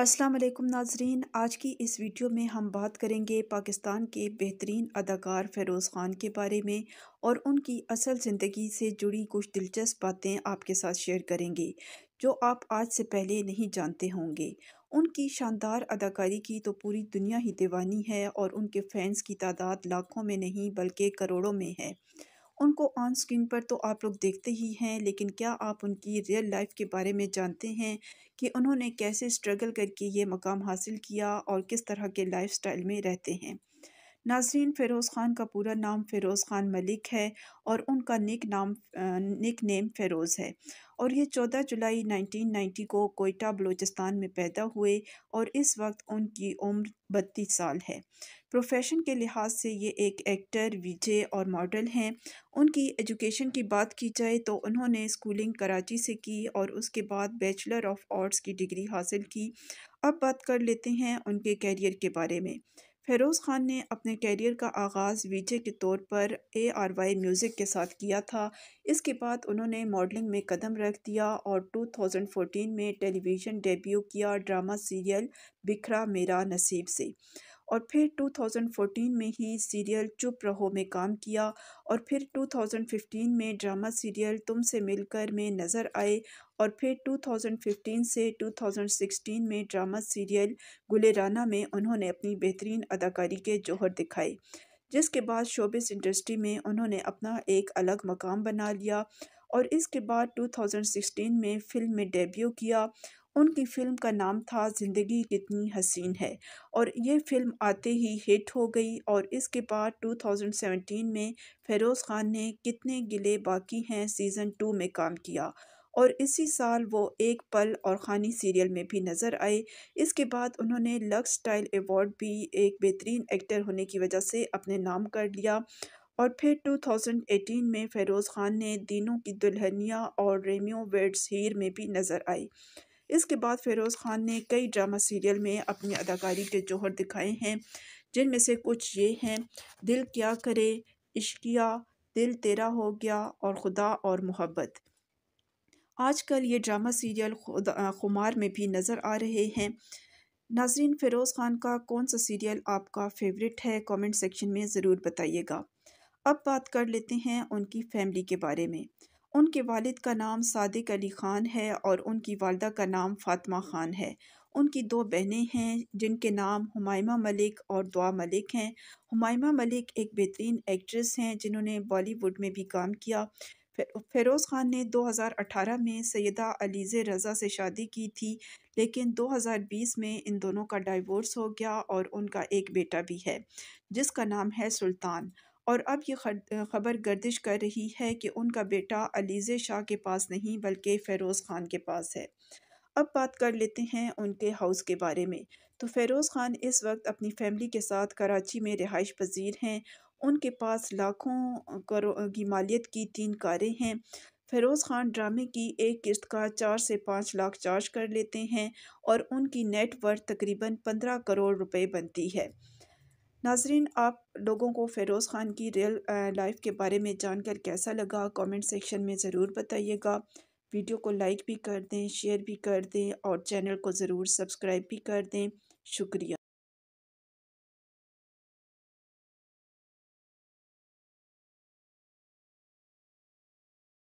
अस्सलाम वालेकुम नाजरीन आज की इस वीडियो में हम बात करेंगे पाकिस्तान के बेहतरीन अदाकार फ़िरोज़ ख़ान के बारे में और उनकी असल ज़िंदगी से जुड़ी कुछ दिलचस्प बातें आपके साथ शेयर करेंगे जो आप आज से पहले नहीं जानते होंगे उनकी शानदार अदाकारी की तो पूरी दुनिया ही दीवानी है और उनके फैंस की तादाद लाखों में नहीं बल्कि करोड़ों में है उनको ऑन स्क्रीन पर तो आप लोग देखते ही हैं लेकिन क्या आप उनकी रियल लाइफ के बारे में जानते हैं कि उन्होंने कैसे स्ट्रगल करके ये मकाम हासिल किया और किस तरह के लाइफ में रहते हैं नाजरीन फ़िरोज़ ख़ान का पूरा नाम फ़िरोज़ ख़ान मलिक है और उनका निक नाम निक नेम फ़िरोज़ है और ये 14 जुलाई 1990 को कोयटा बलूचिस्तान में पैदा हुए और इस वक्त उनकी उम्र बत्तीस साल है प्रोफेशन के लिहाज से ये एक एक्टर विजय और मॉडल हैं उनकी एजुकेशन की बात की जाए तो उन्होंने स्कूलिंग कराची से की और उसके बाद बैचलर ऑफ आर्ट्स की डिग्री हासिल की अब बात कर लेते हैं उनके कैरियर के बारे में फेरोज़ ख़ान ने अपने कैरियर का आगाज़ विजय के तौर पर ए आर वाई म्यूज़िक के साथ किया था इसके बाद उन्होंने मॉडलिंग में कदम रख दिया और 2014 में टेलीविज़न डेब्यू किया ड्रामा सीरियल बिखरा मेरा नसीब से और फिर 2014 में ही सीरियल चुप रहो में काम किया और फिर 2015 में ड्रामा सीरियल तुमसे मिलकर में नज़र आए और फिर 2015 से 2016 में ड्रामा सीरियल गुलेराना में उन्होंने अपनी बेहतरीन अदाकारी के जौहर दिखाए जिसके बाद शोबिस इंडस्ट्री में उन्होंने अपना एक अलग मकाम बना लिया और इसके बाद 2016 में फिल्म में डेब्यू किया उनकी फ़िल्म का नाम था ज़िंदगी कितनी हसीन है और ये फ़िल्म आते ही हिट हो गई और इसके बाद 2017 में फ़ेरोज़ ख़ान ने कितने गिले बाकी हैं सीज़न टू में काम किया और इसी साल वो एक पल और ख़ानी सीरियल में भी नज़र आए इसके बाद उन्होंने लक्स स्टाइल अवार्ड भी एक बेहतरीन एक्टर होने की वजह से अपने नाम कर लिया और फिर 2018 में फ़ेरोज़ ख़ान ने दीनों की दुल्हनिया और रेमियो वेड्स हीर में भी नज़र आई इसके बाद फ़िरोज़ ख़ान ने कई ड्रामा सीरियल में अपनी अदाकारी के जौहर दिखाए हैं जिनमें से कुछ ये हैं दिल क्या करे इश्किया दिल तेरा हो गया और खुदा और मोहब्बत आजकल ये ड्रामा सीरियल खुमार में भी नज़र आ रहे हैं नाजरीन फ़िरोज़ ख़ान का कौन सा सीरियल आपका फेवरेट है कमेंट सेक्शन में ज़रूर बताइएगा अब बात कर लेते हैं उनकी फैमिली के बारे में उनके वालिद का नाम सादिक अली ख़ान है और उनकी वालदा का नाम फ़ातिमा ख़ान है उनकी दो बहनें हैं जिनके नाम हुमायमा मलिक और दुआ मलिक हैं हुमायमा मलिक एक बेहतरीन एक्ट्रेस हैं जिन्होंने बॉलीवुड में भी काम किया फ़ेरोज़ ख़ान ने 2018 में सैदा अलीज़ रज़ा से शादी की थी लेकिन 2020 में इन दोनों का डाइवोर्स हो गया और उनका एक बेटा भी है जिसका नाम है सुल्तान और अब ये ख़बर गर्दिश कर रही है कि उनका बेटा अलीज़े शाह के पास नहीं बल्कि फ़ेरोज़ ख़ान के पास है अब बात कर लेते हैं उनके हाउस के बारे में तो फ़ेरोज़ ख़ान इस वक्त अपनी फैमिली के साथ कराची में रिहाइश पजीर हैं उनके पास लाखों करो की मालियत की तीन कारें हैं फेरोज़ ख़ान ड्रामे की एक किस्त का चार से पाँच लाख चार्ज कर लेते हैं और उनकी नेटवर्थ तकरीबन पंद्रह करोड़ रुपए बनती है नाजरीन आप लोगों को फ़िरोज़ ख़ान की रियल लाइफ के बारे में जानकर कैसा लगा कमेंट सेक्शन में ज़रूर बताइएगा वीडियो को लाइक भी कर दें शेयर भी कर दें और चैनल को ज़रूर सब्सक्राइब भी कर दें शुक्रिया